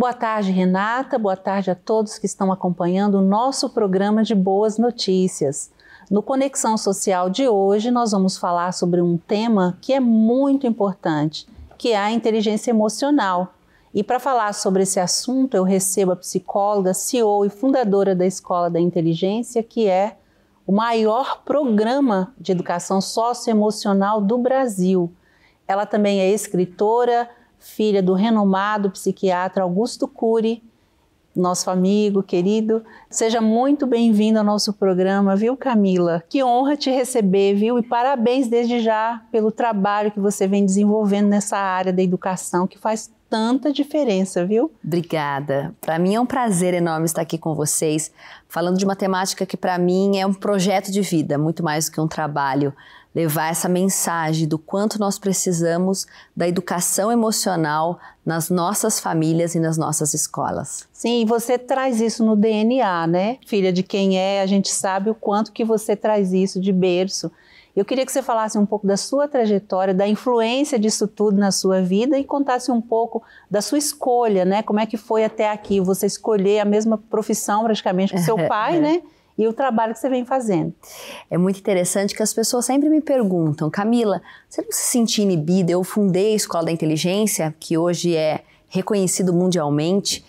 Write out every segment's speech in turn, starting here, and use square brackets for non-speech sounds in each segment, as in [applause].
Boa tarde, Renata. Boa tarde a todos que estão acompanhando o nosso programa de Boas Notícias. No Conexão Social de hoje, nós vamos falar sobre um tema que é muito importante, que é a inteligência emocional. E para falar sobre esse assunto, eu recebo a psicóloga, CEO e fundadora da Escola da Inteligência, que é o maior programa de educação socioemocional do Brasil. Ela também é escritora, filha do renomado psiquiatra Augusto Cury, nosso amigo querido. Seja muito bem-vindo ao nosso programa, viu, Camila? Que honra te receber, viu? E parabéns desde já pelo trabalho que você vem desenvolvendo nessa área da educação, que faz tanta diferença, viu? Obrigada. Para mim é um prazer enorme estar aqui com vocês, falando de uma temática que para mim é um projeto de vida, muito mais do que um trabalho levar essa mensagem do quanto nós precisamos da educação emocional nas nossas famílias e nas nossas escolas. Sim, você traz isso no DNA, né? Filha de quem é, a gente sabe o quanto que você traz isso de berço. Eu queria que você falasse um pouco da sua trajetória, da influência disso tudo na sua vida e contasse um pouco da sua escolha, né? Como é que foi até aqui? Você escolher a mesma profissão praticamente que seu [laughs] pai, né? e o trabalho que você vem fazendo. É muito interessante que as pessoas sempre me perguntam, Camila, você não se sentia inibida? Eu fundei a Escola da Inteligência, que hoje é reconhecido mundialmente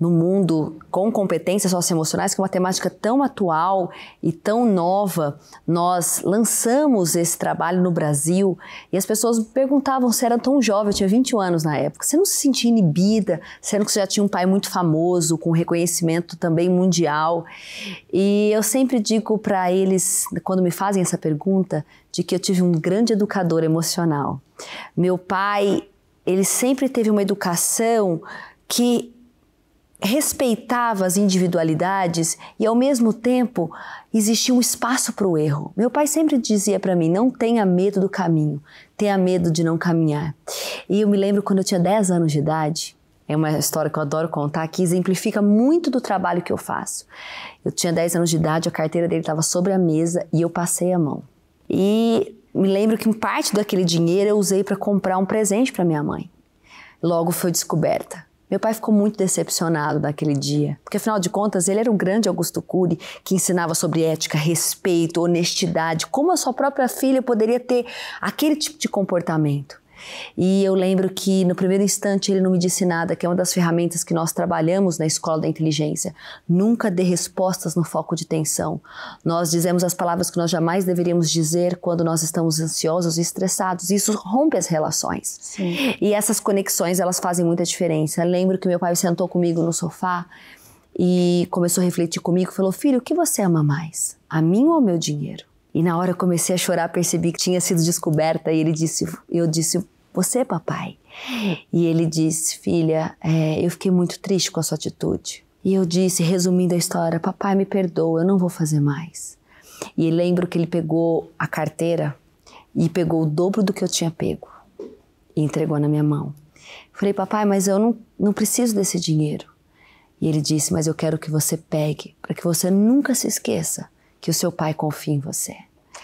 no mundo com competências socioemocionais, que é uma temática tão atual e tão nova. Nós lançamos esse trabalho no Brasil e as pessoas me perguntavam se era tão jovem, eu tinha 21 anos na época, você não se sentia inibida, sendo que você já tinha um pai muito famoso, com reconhecimento também mundial. E eu sempre digo para eles, quando me fazem essa pergunta, de que eu tive um grande educador emocional. Meu pai, ele sempre teve uma educação que respeitava as individualidades e ao mesmo tempo existia um espaço para o erro. Meu pai sempre dizia para mim: não tenha medo do caminho, tenha medo de não caminhar. E eu me lembro quando eu tinha 10 anos de idade, é uma história que eu adoro contar, que exemplifica muito do trabalho que eu faço. Eu tinha 10 anos de idade, a carteira dele estava sobre a mesa e eu passei a mão. E me lembro que parte daquele dinheiro eu usei para comprar um presente para minha mãe. Logo foi descoberta. Meu pai ficou muito decepcionado naquele dia, porque afinal de contas ele era um grande Augusto Cury que ensinava sobre ética, respeito, honestidade, como a sua própria filha poderia ter aquele tipo de comportamento. E eu lembro que no primeiro instante ele não me disse nada, que é uma das ferramentas que nós trabalhamos na escola da inteligência. Nunca dê respostas no foco de tensão. Nós dizemos as palavras que nós jamais deveríamos dizer quando nós estamos ansiosos e estressados. Isso rompe as relações. Sim. E essas conexões, elas fazem muita diferença. Eu lembro que meu pai sentou comigo no sofá e começou a refletir comigo, falou: "Filho, o que você ama mais? A mim ou o meu dinheiro?" E na hora eu comecei a chorar, percebi que tinha sido descoberta. E ele disse, eu disse, você, é papai? E ele disse, filha, é, eu fiquei muito triste com a sua atitude. E eu disse, resumindo a história, papai, me perdoa, eu não vou fazer mais. E lembro que ele pegou a carteira e pegou o dobro do que eu tinha pego e entregou na minha mão. Falei, papai, mas eu não, não preciso desse dinheiro. E ele disse, mas eu quero que você pegue, para que você nunca se esqueça que o seu pai confia em você.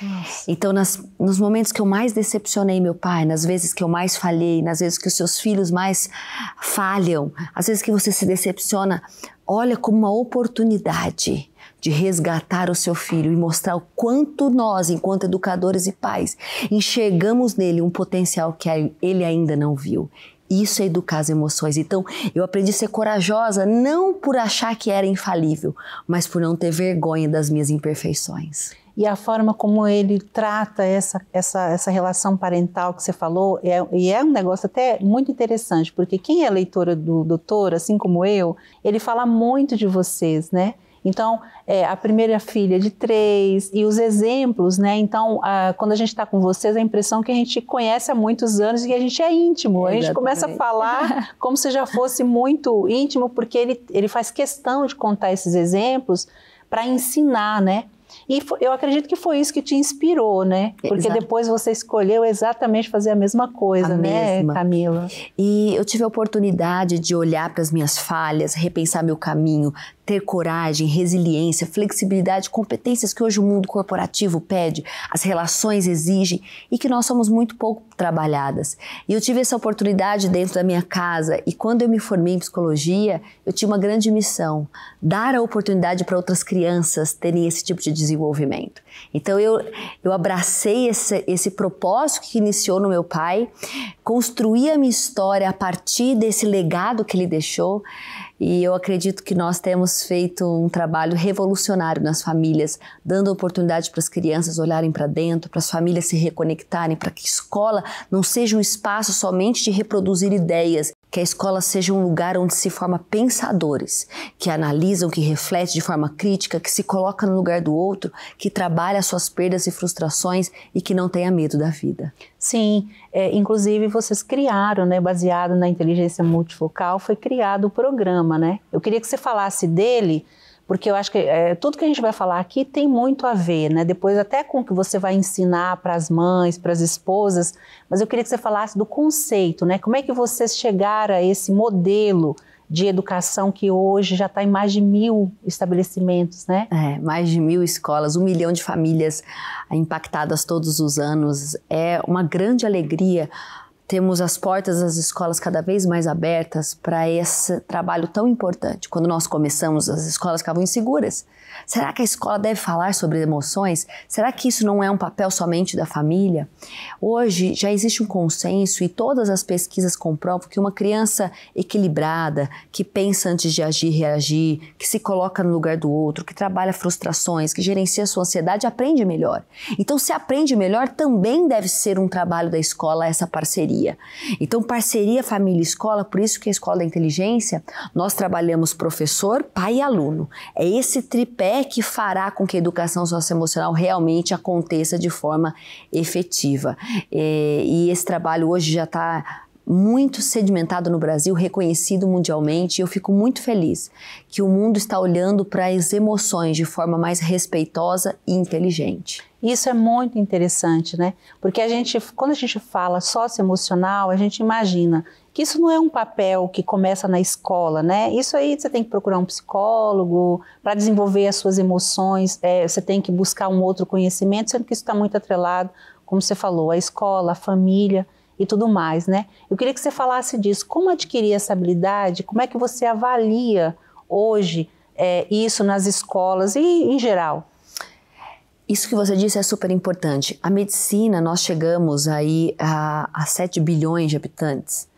Nossa. Então, nas, nos momentos que eu mais decepcionei meu pai, nas vezes que eu mais falhei, nas vezes que os seus filhos mais falham, às vezes que você se decepciona, olha como uma oportunidade de resgatar o seu filho e mostrar o quanto nós, enquanto educadores e pais, enxergamos nele um potencial que ele ainda não viu isso é educar as emoções. Então, eu aprendi a ser corajosa não por achar que era infalível, mas por não ter vergonha das minhas imperfeições. E a forma como ele trata essa, essa, essa relação parental que você falou, é, e é um negócio até muito interessante, porque quem é leitora do doutor, assim como eu, ele fala muito de vocês, né? Então, é, a primeira filha de três e os exemplos, né? Então, a, quando a gente está com vocês, a impressão que a gente conhece há muitos anos e que a gente é íntimo. A gente começa a falar [laughs] como se já fosse muito íntimo, porque ele, ele faz questão de contar esses exemplos para ensinar, né? E eu acredito que foi isso que te inspirou, né? É, porque Exato. depois você escolheu exatamente fazer a mesma coisa, a né, mesma. Camila? E eu tive a oportunidade de olhar para as minhas falhas, repensar meu caminho, ter coragem, resiliência, flexibilidade, competências que hoje o mundo corporativo pede, as relações exigem e que nós somos muito pouco trabalhadas. E eu tive essa oportunidade dentro da minha casa e quando eu me formei em psicologia, eu tinha uma grande missão, dar a oportunidade para outras crianças terem esse tipo de desenvolvimento. Então eu, eu abracei esse, esse propósito que iniciou no meu pai, construí a minha história a partir desse legado que ele deixou, e eu acredito que nós temos feito um trabalho revolucionário nas famílias, dando oportunidade para as crianças olharem para dentro, para as famílias se reconectarem, para que a escola não seja um espaço somente de reproduzir ideias, que a escola seja um lugar onde se forma pensadores, que analisam, que refletem de forma crítica, que se coloca no lugar do outro, que trabalha suas perdas e frustrações e que não tenha medo da vida. Sim, é, inclusive vocês criaram, né, baseado na inteligência multifocal, foi criado o programa, né? Eu queria que você falasse dele porque eu acho que é, tudo que a gente vai falar aqui tem muito a ver, né? Depois até com o que você vai ensinar para as mães, para as esposas, mas eu queria que você falasse do conceito, né? Como é que vocês chegaram a esse modelo de educação que hoje já está em mais de mil estabelecimentos, né? É, mais de mil escolas, um milhão de famílias impactadas todos os anos. É uma grande alegria temos as portas das escolas cada vez mais abertas para esse trabalho tão importante. Quando nós começamos, as escolas ficavam inseguras. Será que a escola deve falar sobre emoções? Será que isso não é um papel somente da família? Hoje já existe um consenso e todas as pesquisas comprovam que uma criança equilibrada, que pensa antes de agir e reagir, que se coloca no lugar do outro, que trabalha frustrações, que gerencia sua ansiedade, aprende melhor. Então, se aprende melhor, também deve ser um trabalho da escola essa parceria parceria. Então, parceria família escola, por isso que a escola da inteligência, nós trabalhamos professor, pai e aluno. É esse tripé que fará com que a educação socioemocional realmente aconteça de forma efetiva. É, e esse trabalho hoje já está muito sedimentado no Brasil, reconhecido mundialmente, e eu fico muito feliz que o mundo está olhando para as emoções de forma mais respeitosa e inteligente. Isso é muito interessante, né? Porque a gente, quando a gente fala socioemocional, a gente imagina que isso não é um papel que começa na escola, né? Isso aí você tem que procurar um psicólogo para desenvolver as suas emoções, é, você tem que buscar um outro conhecimento, sendo que isso está muito atrelado, como você falou, à escola, à família e tudo mais, né? Eu queria que você falasse disso. Como adquirir essa habilidade? Como é que você avalia hoje é, isso nas escolas e em geral? Isso que você disse é super importante. A medicina, nós chegamos aí a, a 7 bilhões de habitantes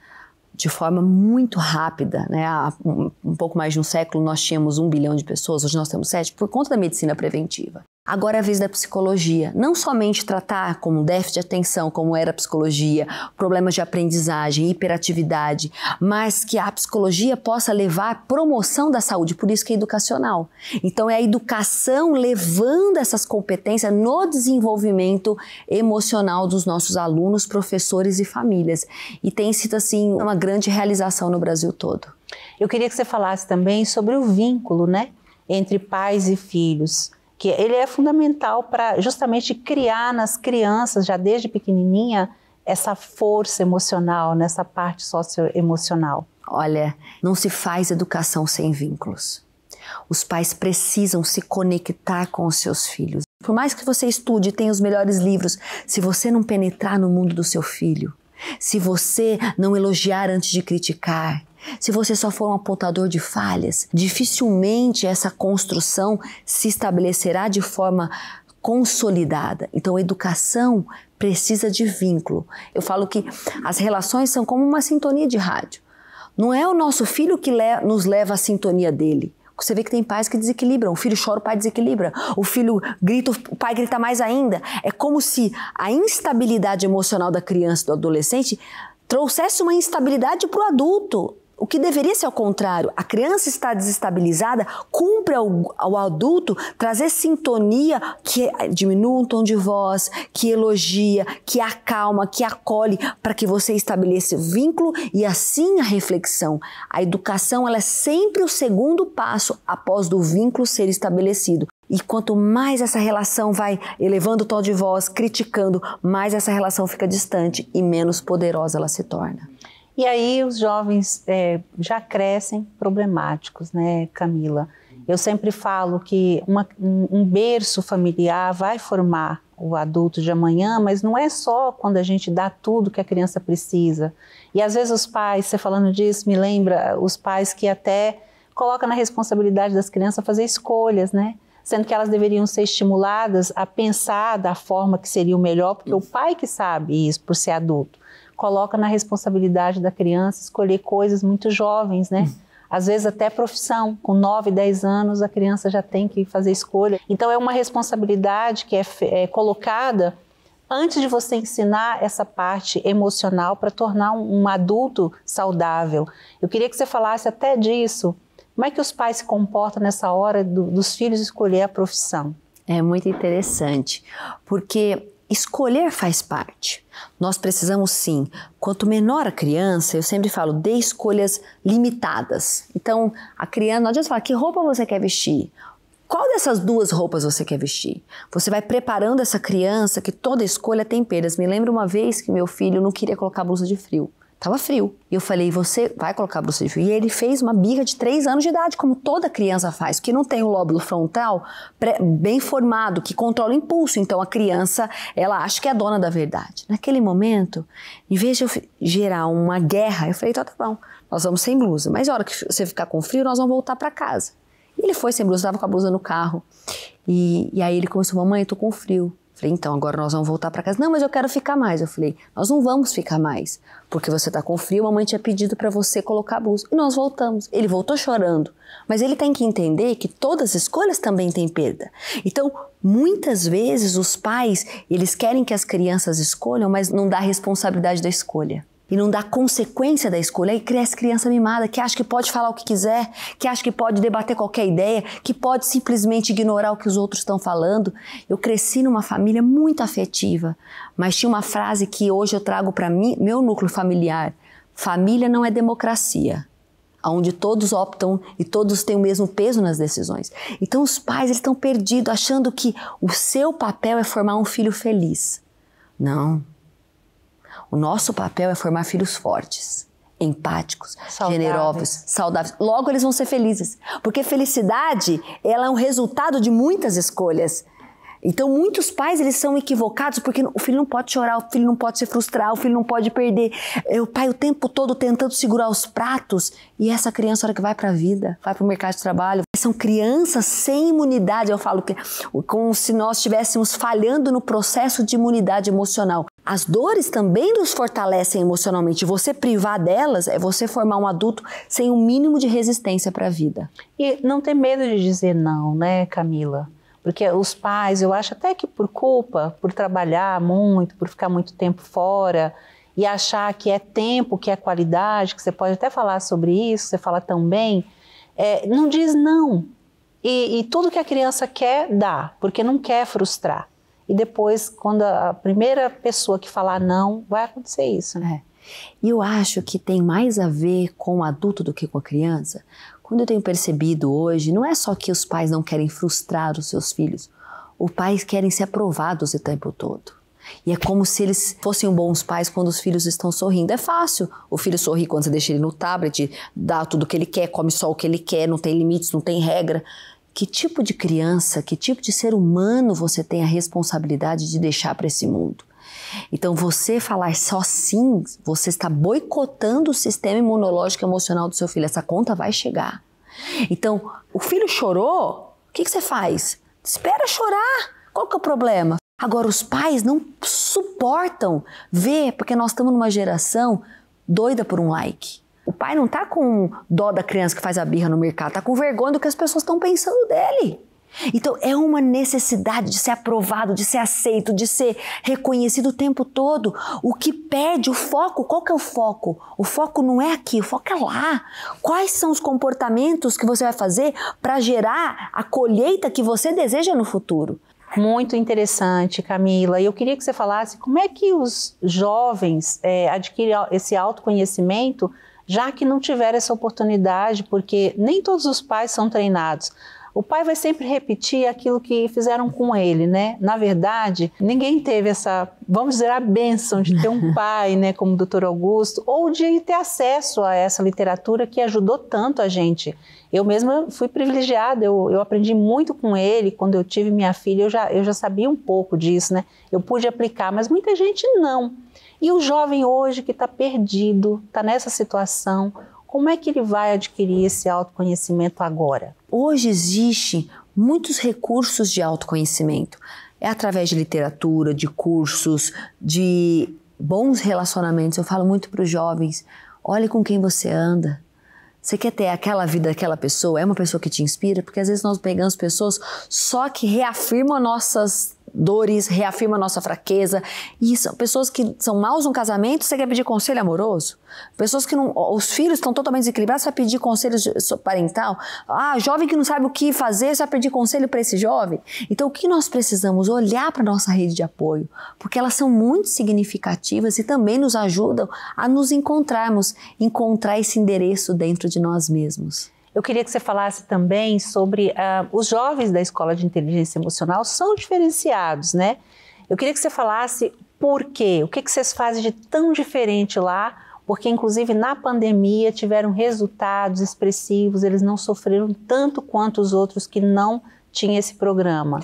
de forma muito rápida. Né? Há um, um pouco mais de um século nós tínhamos 1 bilhão de pessoas, hoje nós temos 7, por conta da medicina preventiva. Agora é a vez da psicologia. Não somente tratar como déficit de atenção, como era a psicologia, problemas de aprendizagem, hiperatividade, mas que a psicologia possa levar à promoção da saúde, por isso que é educacional. Então é a educação levando essas competências no desenvolvimento emocional dos nossos alunos, professores e famílias. E tem sido assim uma grande realização no Brasil todo. Eu queria que você falasse também sobre o vínculo, né, entre pais e filhos que ele é fundamental para justamente criar nas crianças, já desde pequenininha, essa força emocional, nessa né, parte socioemocional. Olha, não se faz educação sem vínculos. Os pais precisam se conectar com os seus filhos. Por mais que você estude e tenha os melhores livros, se você não penetrar no mundo do seu filho, se você não elogiar antes de criticar, se você só for um apontador de falhas, dificilmente essa construção se estabelecerá de forma consolidada. Então, educação precisa de vínculo. Eu falo que as relações são como uma sintonia de rádio. Não é o nosso filho que le nos leva à sintonia dele. Você vê que tem pais que desequilibram. O filho chora, o pai desequilibra. O filho grita, o pai grita mais ainda. É como se a instabilidade emocional da criança e do adolescente trouxesse uma instabilidade para o adulto. O que deveria ser ao contrário. A criança está desestabilizada, cumpre ao, ao adulto trazer sintonia que diminua o tom de voz, que elogia, que acalma, que acolhe, para que você estabeleça o vínculo e assim a reflexão. A educação ela é sempre o segundo passo após do vínculo ser estabelecido. E quanto mais essa relação vai elevando o tom de voz, criticando, mais essa relação fica distante e menos poderosa ela se torna. E aí os jovens é, já crescem problemáticos, né, Camila? Eu sempre falo que uma, um, berço familiar vai formar o adulto de amanhã, mas não é só quando a gente dá tudo que a criança precisa. E às vezes os pais, você falando disso, me lembra os pais que até colocam na responsabilidade das crianças fazer escolhas, né? Sendo que elas deveriam ser estimuladas a pensar da forma que seria o melhor, porque o pai que sabe isso por ser adulto coloca na responsabilidade da criança escolher coisas muito jovens, né? Às vezes até profissão, com 9, 10 anos a criança já tem que fazer escolha. Então é uma responsabilidade que é, é colocada antes de você ensinar essa parte emocional para tornar um, um, adulto saudável. Eu queria que você falasse até disso. Como é que os pais se comportam nessa hora do, dos filhos escolher a profissão? É muito interessante, porque Escolher faz parte. Nós precisamos sim, quanto menor a criança, eu sempre falo, dê escolhas limitadas. Então, a criança, não adianta falar que roupa você quer vestir. Qual dessas duas roupas você quer vestir? Você vai preparando essa criança que toda escolha tem peras. Me lembro uma vez que meu filho não queria colocar blusa de frio. Tava frio. E eu falei, você vai colocar a de frio. E ele fez uma birra de 3 anos de idade, como toda criança faz, que não tem o lóbulo frontal bem formado, que controla o impulso. Então a criança, ela acha que é a dona da verdade. Naquele momento, em vez de eu gerar uma guerra, eu falei, tá, tá bom, nós vamos sem blusa. Mas a hora que você ficar com frio, nós vamos voltar para casa. E ele foi sem blusa, tava com a blusa no carro. E, e aí ele começou, mamãe, eu tô com frio. Falei, então agora nós vamos voltar para casa. Não, mas eu quero ficar mais. Eu falei, nós não vamos ficar mais, porque você tá com frio, mamãe tinha pedido para você colocar a blusa. E nós voltamos. Ele voltou chorando, mas ele tem que entender que todas as escolhas também têm perda. Então, muitas vezes os pais, eles querem que as crianças escolham, mas não dá responsabilidade da escolha e não dá consequência da escolha, aí cresce criança mimada que acha que pode falar o que quiser, que acha que pode debater qualquer ideia, que pode simplesmente ignorar o que os outros estão falando. Eu cresci numa família muito afetiva, mas tinha uma frase que hoje eu trago para mim, meu núcleo familiar: família não é democracia. Onde todos optam e todos têm o mesmo peso nas decisões. Então, os pais estão perdidos, achando que o seu papel é formar um filho feliz. Não, o nosso papel é formar filhos fortes, empáticos, saudáveis. generosos, saudáveis. Logo eles vão ser felizes, porque felicidade ela é um resultado de muitas escolhas. Então, muitos pais, eles são equivocados porque o filho não pode chorar, o filho não pode se frustrar, o filho não pode perder. É o pai o tempo todo tentando segurar os pratos e essa criança, na hora que vai para a vida, vai para o mercado de trabalho. São crianças sem imunidade, eu falo que como se nós estivéssemos falhando no processo de imunidade emocional. As dores também nos fortalecem emocionalmente. Você privar delas é você formar um adulto sem o um mínimo de resistência para a vida. E não ter medo de dizer não, né, Camila? Porque os pais, eu acho até que por culpa, por trabalhar muito, por ficar muito tempo fora e achar que é tempo, que é qualidade, que você pode até falar sobre isso, você fala tão bem, é, não diz não. E, e tudo que a criança quer, dá, porque não quer frustrar. E depois, quando a primeira pessoa que falar não, vai acontecer isso, né? É. E eu acho que tem mais a ver com o adulto do que com a criança, quando eu tenho percebido hoje, não é só que os pais não querem frustrar os seus filhos, os pais querem ser aprovados o tempo todo. E é como se eles fossem bons pais quando os filhos estão sorrindo. É fácil. O filho sorri quando você deixa ele no tablet, dá tudo o que ele quer, come só o que ele quer, não tem limites, não tem regra. Que tipo de criança, que tipo de ser humano você tem a responsabilidade de deixar para esse mundo? Então, você falar só sim, você está boicotando o sistema imunológico emocional do seu filho. Essa conta vai chegar. Então, o filho chorou, o que, que você faz? Espera chorar. Qual que é o problema? Agora, os pais não suportam ver, porque nós estamos numa geração doida por um like. O pai não está com dó da criança que faz a birra no mercado, está com vergonha do que as pessoas estão pensando dele. Então é uma necessidade de ser aprovado, de ser aceito, de ser reconhecido o tempo todo. O que pede o foco, qual que é o foco? O foco não é aqui, o foco é lá. Quais são os comportamentos que você vai fazer para gerar a colheita que você deseja no futuro? Muito interessante, Camila. E eu queria que você falasse como é que os jovens é, adquirem esse autoconhecimento, já que não tiveram essa oportunidade, porque nem todos os pais são treinados. O pai vai sempre repetir aquilo que fizeram com ele, né? Na verdade, ninguém teve essa, vamos dizer, a bênção de ter um [laughs] pai, né, como o doutor Augusto, ou de ter acesso a essa literatura que ajudou tanto a gente. Eu mesma fui privilegiada, eu, eu aprendi muito com ele. Quando eu tive minha filha, eu já, eu já sabia um pouco disso, né? Eu pude aplicar, mas muita gente não. E o jovem hoje que está perdido, está nessa situação, como é que ele vai adquirir esse autoconhecimento agora? Hoje existem muitos recursos de autoconhecimento. É através de literatura, de cursos, de bons relacionamentos. Eu falo muito para os jovens: olhe com quem você anda. Você quer ter aquela vida daquela pessoa? É uma pessoa que te inspira? Porque às vezes nós pegamos pessoas só que reafirmam nossas dores, reafirma nossa fraqueza. E são pessoas que são maus no casamento, você quer pedir conselho amoroso? Pessoas que não. Os filhos estão totalmente desequilibrados, você vai pedir conselho parental. Ah, jovem que não sabe o que fazer, você vai pedir conselho para esse jovem. Então, o que nós precisamos? Olhar para nossa rede de apoio, porque elas são muito significativas e também nos ajudam a nos encontrarmos, encontrar esse endereço dentro de nós mesmos. Eu queria que você falasse também sobre uh, os jovens da escola de inteligência emocional são diferenciados, né? Eu queria que você falasse por quê, o que, que vocês fazem de tão diferente lá, porque inclusive na pandemia tiveram resultados expressivos, eles não sofreram tanto quanto os outros que não tinham esse programa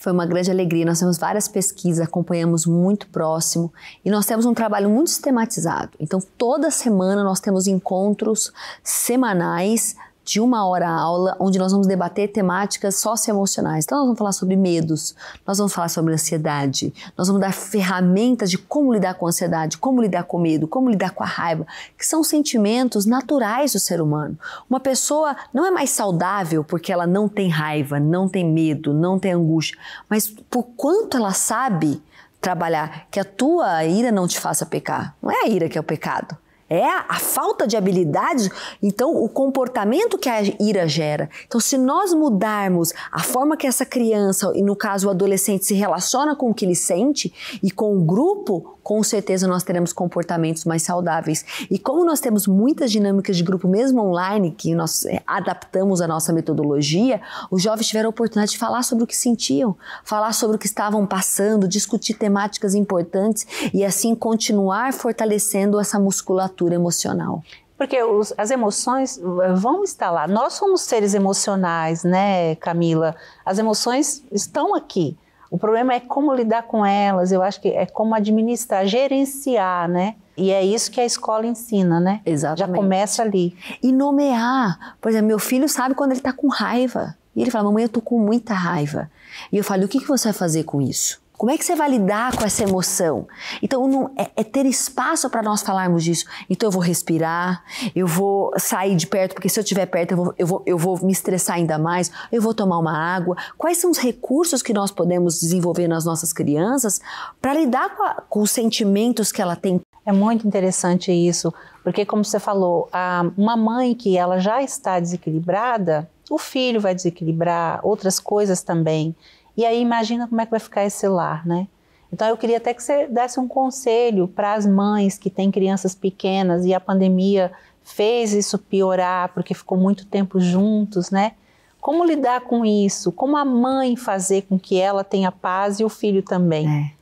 foi uma grande alegria. Nós temos várias pesquisas, acompanhamos muito próximo e nós temos um trabalho muito sistematizado. Então, toda semana nós temos encontros semanais de uma hora a aula, onde nós vamos debater temáticas socioemocionais. Então, nós vamos falar sobre medos, nós vamos falar sobre ansiedade, nós vamos dar ferramentas de como lidar com a ansiedade, como lidar com medo, como lidar com a raiva, que são sentimentos naturais do ser humano. Uma pessoa não é mais saudável porque ela não tem raiva, não tem medo, não tem angústia, mas por quanto ela sabe trabalhar que a tua ira não te faça pecar. Não é a ira que é o pecado, é a falta de habilidades, então o comportamento que a ira gera. Então, se nós mudarmos a forma que essa criança, e no caso o adolescente, se relaciona com o que ele sente e com o grupo, com certeza nós teremos comportamentos mais saudáveis. E como nós temos muitas dinâmicas de grupo, mesmo online, que nós é, adaptamos a nossa metodologia, os jovens tiveram a oportunidade de falar sobre o que sentiam, falar sobre o que estavam passando, discutir temáticas importantes e assim continuar fortalecendo essa musculatura emocional porque os, as emoções eh, vão estar lá. Nós somos seres emocionais, né, Camila? As emoções estão aqui. O problema é como lidar com elas, eu acho que é como administrar, gerenciar, né? E é isso que a escola ensina, né? Exatamente. Já começa ali. E nomear. Por exemplo, meu filho sabe quando ele está com raiva. E ele fala, mamãe, eu tô com muita raiva. E eu falo, o que, que você vai fazer com isso? Como é que você vai lidar com essa emoção? Então, não, é, é, ter espaço para nós falarmos disso. Então, eu vou respirar, eu vou sair de perto, porque se eu estiver perto, eu vou, eu, vou, eu vou me estressar ainda mais, eu vou tomar uma água. Quais são os recursos que nós podemos desenvolver nas nossas crianças para lidar com, a, com os sentimentos que ela tem? É muito interessante isso, porque, como você falou, uma mãe que ela já está desequilibrada, o filho vai desequilibrar, outras coisas também. E aí imagina como é que vai ficar esse lar, né? Então eu queria até que você desse um conselho para as mães que têm crianças pequenas e a pandemia fez isso piorar porque ficou muito tempo juntos, né? Como lidar com isso? Como a mãe fazer com que ela tenha paz e o filho também? É.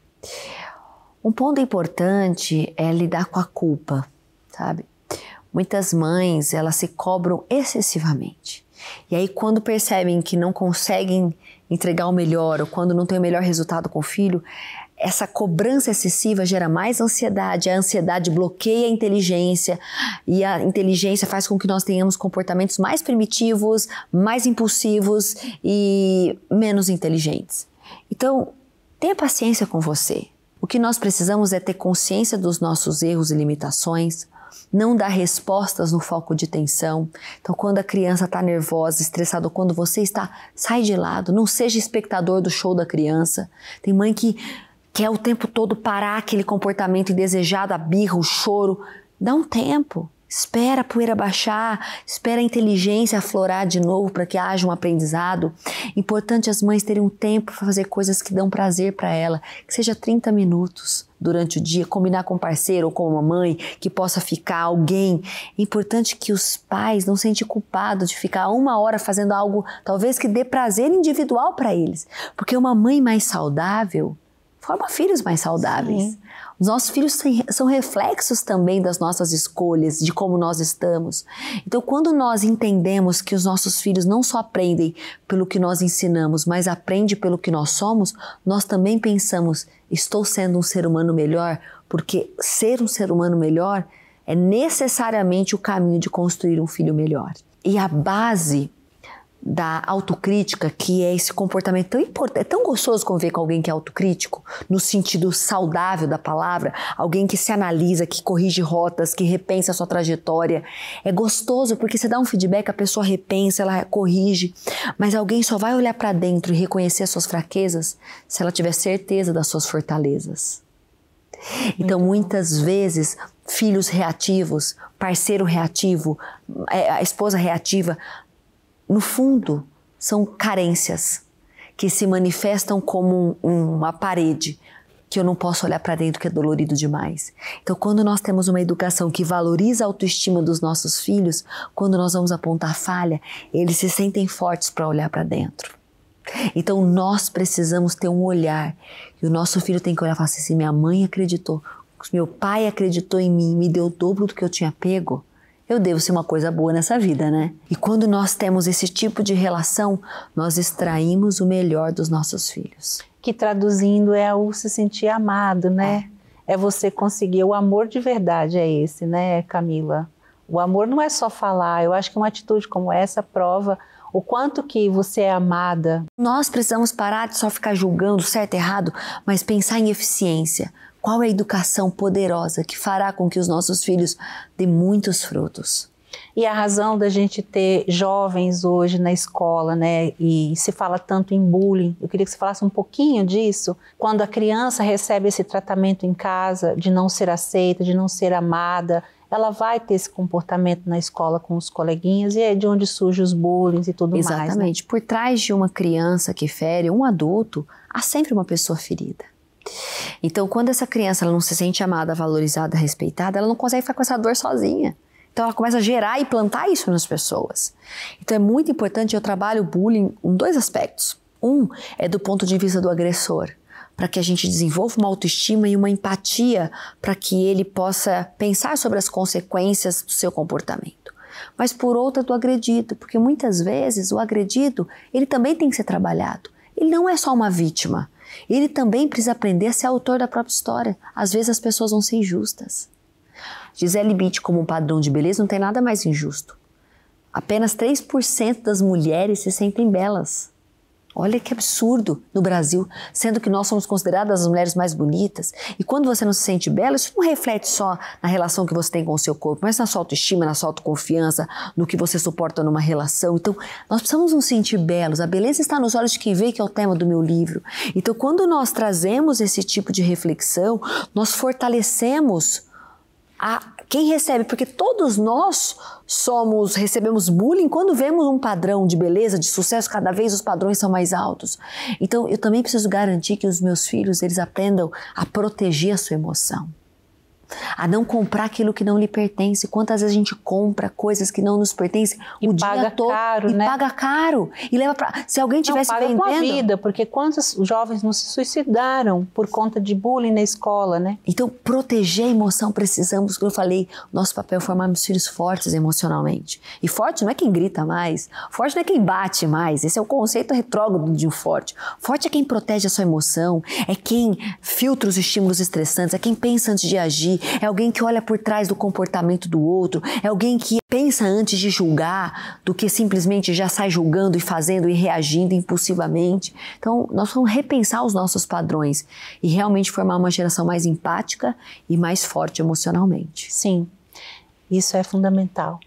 Um ponto importante é lidar com a culpa, sabe? Muitas mães, elas se cobram excessivamente. E aí quando percebem que não conseguem entregar o melhor ou quando não tem o melhor resultado com o filho, essa cobrança excessiva gera mais ansiedade, a ansiedade bloqueia a inteligência e a inteligência faz com que nós tenhamos comportamentos mais primitivos, mais impulsivos e menos inteligentes. Então, tenha paciência com você. O que nós precisamos é ter consciência dos nossos erros e limitações, não dá respostas no foco de tensão. Então, quando a criança está nervosa, estressada, ou quando você está, sai de lado, não seja espectador do show da criança. Tem mãe que quer o tempo todo parar aquele comportamento indesejado, a birra, o choro. Dá um tempo. Espera a poeira baixar, espera a inteligência aflorar de novo para que haja um aprendizado. Importante as mães terem um tempo para fazer coisas que dão prazer para ela, que seja 30 minutos durante o dia, combinar com um parceiro ou com uma mãe que possa ficar alguém. É importante que os pais não se sentem culpados de ficar uma hora fazendo algo talvez que dê prazer individual para eles, porque uma mãe mais saudável forma filhos mais saudáveis. Sim. Os nossos filhos são reflexos também das nossas escolhas, de como nós estamos. Então, quando nós entendemos que os nossos filhos não só aprendem pelo que nós ensinamos, mas aprendem pelo que nós somos, nós também pensamos: estou sendo um ser humano melhor, porque ser um ser humano melhor é necessariamente o caminho de construir um filho melhor. E a base da autocrítica, que é esse comportamento tão importante, é tão gostoso conviver com alguém que é autocrítico, no sentido saudável da palavra, alguém que se analisa, que corrige rotas, que repensa a sua trajetória. É gostoso porque você dá um feedback, a pessoa repensa, ela corrige, mas alguém só vai olhar para dentro e reconhecer as suas fraquezas se ela tiver certeza das suas fortalezas. Então, muitas vezes, filhos reativos, parceiro reativo, é, a esposa reativa, no fundo, são carências que se manifestam como um, uma parede que eu não posso olhar para dentro que é dolorido demais. Então, quando nós temos uma educação que valoriza a autoestima dos nossos filhos, quando nós vamos apontar falha, eles se sentem fortes para olhar para dentro. Então, nós precisamos ter um olhar e o nosso filho tem que olhar e falar assim: minha mãe acreditou, meu pai acreditou em mim, me deu o dobro do que eu tinha pego eu devo ser uma coisa boa nessa vida, né? E quando nós temos esse tipo de relação, nós extraímos o melhor dos nossos filhos. Que traduzindo é o se sentir amado, né? É. é você conseguir o amor de verdade, é esse, né, Camila? O amor não é só falar. Eu acho que uma atitude como essa prova o quanto que você é amada. Nós precisamos parar de só ficar julgando certo e errado, mas pensar em eficiência. Qual é a educação poderosa que fará com que os nossos filhos dêem muitos frutos? E a razão da gente ter jovens hoje na escola, né? E se fala tanto em bullying. Eu queria que você falasse um pouquinho disso. Quando a criança recebe esse tratamento em casa de não ser aceita, de não ser amada, ela vai ter esse comportamento na escola com os coleguinhas e é de onde surgem os bullying e tudo né? Exatamente. mais. Exatamente. Né? Por trás de uma criança que fere, um adulto, há sempre uma pessoa ferida. Então, quando essa criança ela não se sente amada, valorizada, respeitada, ela não consegue ficar com essa dor sozinha. Então, ela começa a gerar e plantar isso nas pessoas. Então, é muito importante. Eu trabalho bullying em dois aspectos. Um é do ponto de vista do agressor, para que a gente desenvolva uma autoestima e uma empatia para que ele possa pensar sobre as consequências do seu comportamento. Mas por outra é do agredido, porque muitas vezes o agredido, ele também tem que ser trabalhado. Ele não é só uma vítima. Ele também precisa aprender a ser autor da própria história. Às vezes as pessoas vão ser injustas. Gisele Bitt como um padrão de beleza não tem nada mais injusto. Apenas 3% das mulheres se sentem belas. Olha que absurdo no Brasil, sendo que nós somos consideradas as mulheres mais bonitas. E quando você não se sente bela, isso não reflete só na relação que você tem com o seu corpo, mas na sua autoestima, na sua autoconfiança, no que você suporta numa relação. Então, nós precisamos nos sentir belos. A beleza está nos olhos de quem vê, que é o tema do meu livro. Então, quando nós trazemos esse tipo de reflexão, nós fortalecemos a quem recebe? Porque todos nós somos, recebemos bullying quando vemos um padrão de beleza, de sucesso, cada vez os padrões são mais altos. Então eu também preciso garantir que os meus filhos eles aprendam a proteger a sua emoção a não comprar aquilo que não lhe pertence. Quantas vezes a gente compra coisas que não nos pertencem o paga dia todo caro, e né? paga caro e leva para se alguém tivesse não, paga vendendo com a vida, porque quantos jovens não se suicidaram por conta de bullying na escola, né? Então proteger a emoção precisamos, como eu falei, nosso papel é formarmos filhos fortes emocionalmente. E forte não é quem grita mais, forte não é quem bate mais. Esse é o conceito retrógrado de um forte. Forte é quem protege a sua emoção, é quem filtra os estímulos estressantes, é quem pensa antes de agir é alguém que olha por trás do comportamento do outro, é alguém que pensa antes de julgar do que simplesmente já sai julgando e fazendo e reagindo impulsivamente. Então, nós vamos repensar os nossos padrões e realmente formar uma geração mais empática e mais forte emocionalmente. Sim, isso é fundamental.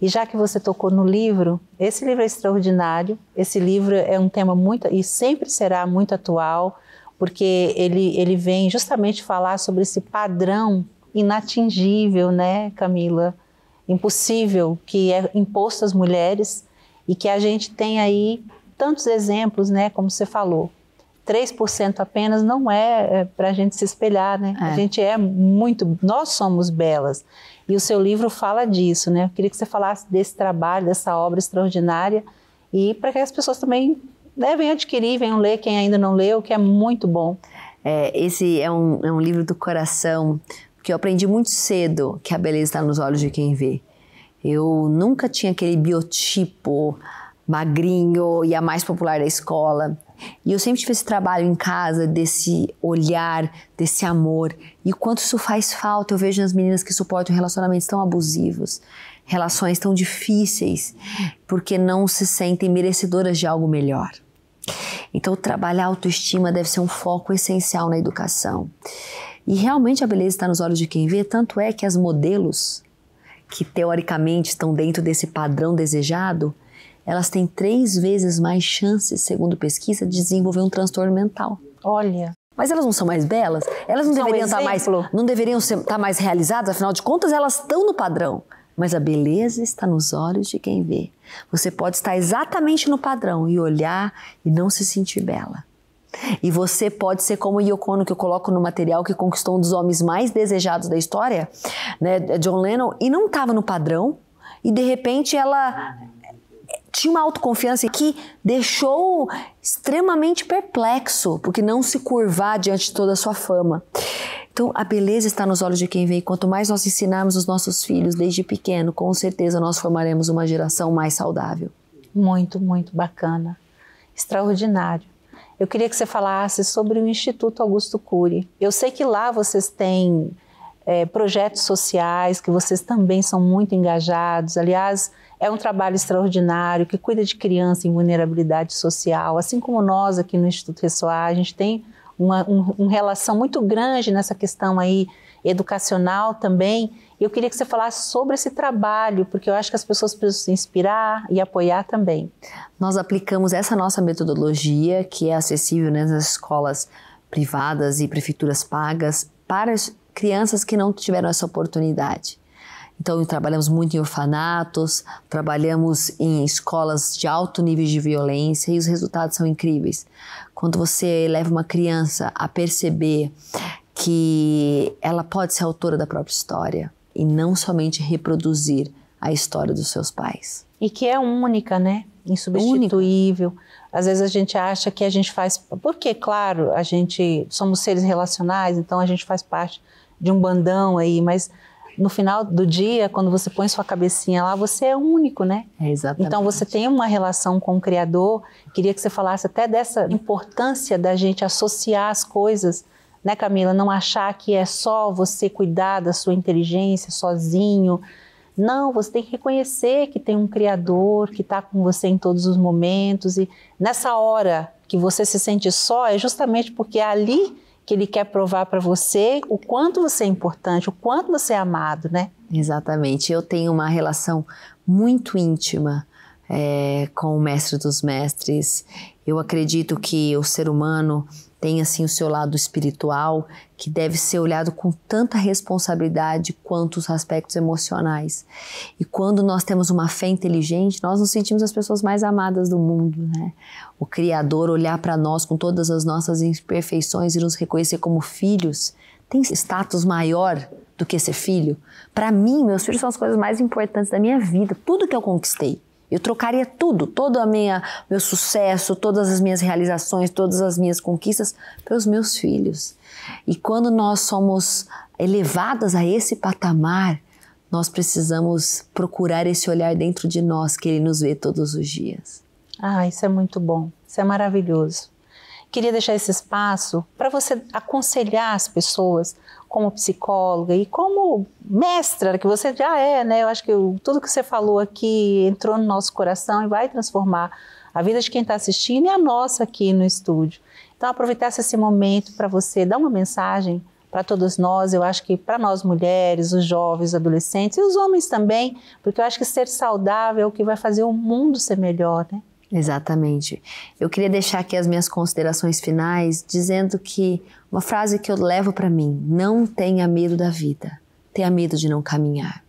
E já que você tocou no livro, esse livro é extraordinário. Esse livro é um tema muito e sempre será muito atual porque ele, ele vem justamente falar sobre esse padrão inatingível, né, Camila? Impossível, que é imposto às mulheres e que a gente tem aí tantos exemplos, né, como você falou. 3% apenas não é, é para a gente se espelhar, né? É. A gente é muito, nós somos belas. E o seu livro fala disso, né? Eu queria que você falasse desse trabalho, dessa obra extraordinária e para que as pessoas também devem adquirir, venham ler quem ainda não leu, que é muito bom. É, esse é um, é um livro do coração, porque eu aprendi muito cedo que a beleza está nos olhos de quem vê. Eu nunca tinha aquele biotipo magrinho e a mais popular da escola. E eu sempre tive esse trabalho em casa, desse olhar, desse amor. E o quanto isso faz falta, eu vejo nas meninas que suportam relacionamentos tão abusivos relações tão difíceis porque não se sentem merecedoras de algo melhor. Então, trabalhar a autoestima deve ser um foco essencial na educação. E realmente a beleza está nos olhos de quem vê, tanto é que as modelos que teoricamente estão dentro desse padrão desejado, elas têm três vezes mais chances, segundo pesquisa, de desenvolver um transtorno mental. Olha. Mas elas não são mais belas? Elas não, tá não deveriam estar mais, tá não deveriam estar mais realizadas? Afinal de contas, elas estão no padrão mas a beleza está nos olhos de quem vê. Você pode estar exatamente no padrão e olhar e não se sentir bela. E você pode ser como Yoko que eu coloco no material, que conquistou um dos homens mais desejados da história, né, John Lennon, e não estava no padrão, e de repente ela tinha uma autoconfiança que deixou extremamente perplexo, porque não se curvar diante de toda a sua fama. Então, a beleza está nos olhos de quem vê. E quanto mais nós ensinarmos os nossos filhos desde pequeno, com certeza nós formaremos uma geração mais saudável. Muito, muito bacana. Extraordinário. Eu queria que você falasse sobre o Instituto Augusto Cury. Eu sei que lá vocês têm é, projetos sociais, que vocês também são muito engajados. Aliás, é um trabalho extraordinário que cuida de criança em vulnerabilidade social. Assim como nós aqui no Instituto Ressoar, a gente tem uma, um, relação muito grande nessa questão aí educacional também. Eu queria que você falasse sobre esse trabalho, porque eu acho que as pessoas precisam se inspirar e apoiar também. Nós aplicamos essa nossa metodologia, que é acessível né, nas escolas privadas e prefeituras pagas, para as crianças que não tiveram essa oportunidade. Então, trabalhamos muito em orfanatos, trabalhamos em escolas de alto nível de violência e os resultados são incríveis. Quando você leva uma criança a perceber que ela pode ser autora da própria história e não somente reproduzir a história dos seus pais. E que é única, né? Insubstituível. Única. Às vezes a gente acha que a gente faz. Porque, claro, a gente somos seres relacionais, então a gente faz parte de um bandão aí, mas no final do dia, quando você põe sua cabecinha lá, você é único, né? É exatamente. Então você tem uma relação com o Criador. Queria que você falasse até dessa importância da gente associar as coisas, né, Camila? Não achar que é só você cuidar da sua inteligência sozinho. Não, você tem que reconhecer que tem um Criador que está com você em todos os momentos. E nessa hora que você se sente só, é justamente porque é ali que ele quer provar para você o quanto você é importante, o quanto você é amado, né? Exatamente. Eu tenho uma relação muito íntima é, com o mestre dos mestres. Eu acredito que o ser humano tem assim o seu lado espiritual que deve ser olhado com tanta responsabilidade quanto os aspectos emocionais. E quando nós temos uma fé inteligente, nós nos sentimos as pessoas mais amadas do mundo, né? O Criador olhar para nós com todas as nossas imperfeições e nos reconhecer como filhos tem status maior do que ser filho. Para mim, meus filhos são as coisas mais importantes da minha vida, tudo que eu conquistei. Eu trocaria tudo, todo o meu sucesso, todas as minhas realizações, todas as minhas conquistas pelos meus filhos. E quando nós somos elevadas a esse patamar, nós precisamos procurar esse olhar dentro de nós que ele nos vê todos os dias. Ah, isso é muito bom. Isso é maravilhoso. Queria deixar esse espaço para você aconselhar as pessoas como psicóloga e como mestra que você já é, né? Eu acho que eu, tudo que você falou aqui entrou no nosso coração e vai transformar a vida de quem está assistindo e a nossa aqui no estúdio. Então, aproveitasse esse momento para você dar uma mensagem para todos nós, eu acho que para nós mulheres, os jovens, os adolescentes e os homens também, porque eu acho que ser saudável é o que vai fazer o mundo ser melhor, né? Exatamente. Eu queria deixar aqui as minhas considerações finais dizendo que uma frase que eu levo para mim: não tenha medo da vida, tenha medo de não caminhar.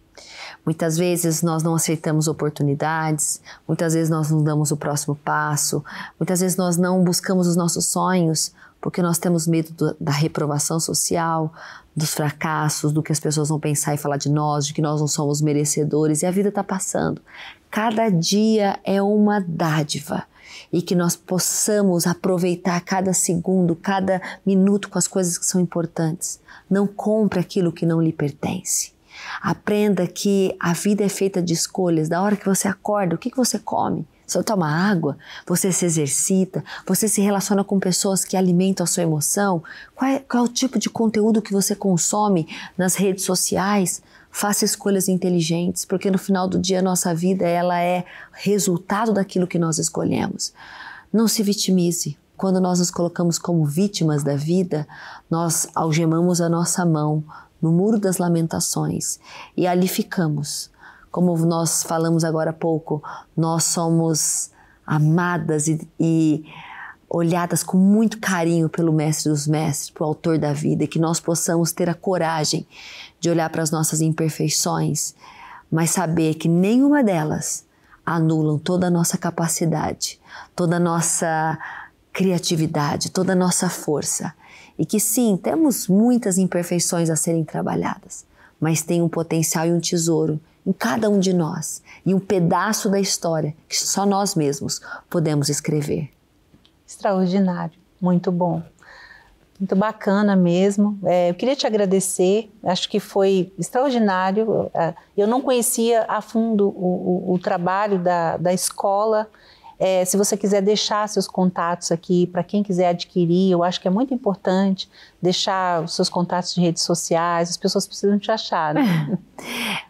Muitas vezes nós não aceitamos oportunidades, muitas vezes nós não damos o próximo passo, muitas vezes nós não buscamos os nossos sonhos porque nós temos medo do, da reprovação social, dos fracassos, do que as pessoas vão pensar e falar de nós, de que nós não somos merecedores e a vida está passando cada dia é uma dádiva e que nós possamos aproveitar cada segundo, cada minuto com as coisas que são importantes. Não compre aquilo que não lhe pertence. Aprenda que a vida é feita de escolhas. Da hora que você acorda, o que, você come? Você toma água? Você se exercita? Você se relaciona com pessoas que alimentam a sua emoção? Qual é, qual é o tipo de conteúdo que você consome nas redes sociais? faça escolhas inteligentes, porque no final do dia a nossa vida ela é resultado daquilo que nós escolhemos. Não se vitimize. Quando nós nos colocamos como vítimas da vida, nós algemamos a nossa mão no muro das lamentações e ali ficamos. Como nós falamos agora há pouco, nós somos amadas e, e olhadas com muito carinho pelo Mestre dos Mestres, pelo Autor da vida, e que nós possamos ter a coragem de olhar para as nossas imperfeições, mas saber que nenhuma delas anulam toda a nossa capacidade, toda a nossa criatividade, toda a nossa força. E que sim, temos muitas imperfeições a serem trabalhadas, mas tem um potencial e um tesouro em cada um de nós e um pedaço da história que só nós mesmos podemos escrever. Extraordinário, muito bom. Muito bacana mesmo. É, eu queria te agradecer, acho que foi extraordinário. É, eu não conhecia a fundo o, o, o trabalho da, da escola. É, se você quiser deixar seus contatos aqui para quem quiser adquirir, eu acho que é muito importante deixar os seus contatos de redes sociais, as pessoas precisam te achar. Né? [laughs]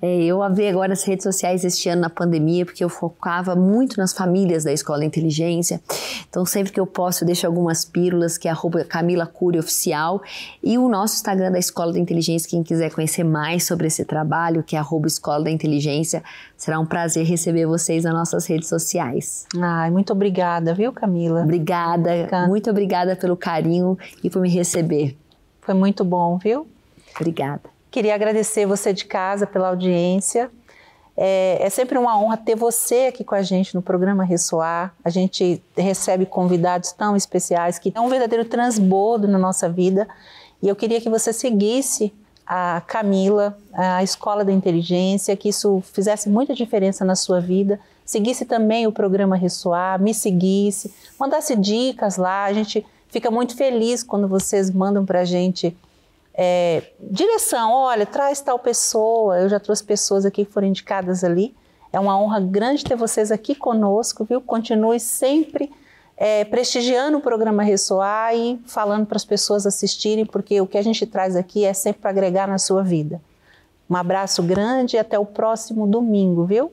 É, eu abri agora as redes sociais este ano na pandemia, porque eu focava muito nas famílias da Escola Inteligência. Então, sempre que eu posso, eu deixo algumas pílulas, que é arroba Camila Cury Oficial, e o nosso Instagram da Escola da Inteligência, quem quiser conhecer mais sobre esse trabalho, que é arroba Escola da Inteligência, será um prazer receber vocês nas nossas redes sociais. Ai, muito obrigada, viu, Camila? Obrigada, obrigada. muito obrigada pelo carinho e por me receber. Foi muito bom, viu? Obrigada. Queria agradecer você de casa pela audiência. É, é, sempre uma honra ter você aqui com a gente no programa Ressoar. A gente recebe convidados tão especiais que é um verdadeiro transbordo na nossa vida. E eu queria que você seguisse a Camila, a Escola da Inteligência, que isso fizesse muita diferença na sua vida. Seguisse também o programa Ressoar, me seguisse, mandasse dicas lá. A gente fica muito feliz quando vocês mandam para a gente é, direção. Olha, traz tal pessoa. Eu já trouxe pessoas aqui que foram indicadas ali. É uma honra grande ter vocês aqui conosco, viu? Continue sempre é, prestigiando o programa Ressoar e falando para as pessoas assistirem, porque o que a gente traz aqui é sempre para agregar na sua vida. Um abraço grande e até o próximo domingo, viu?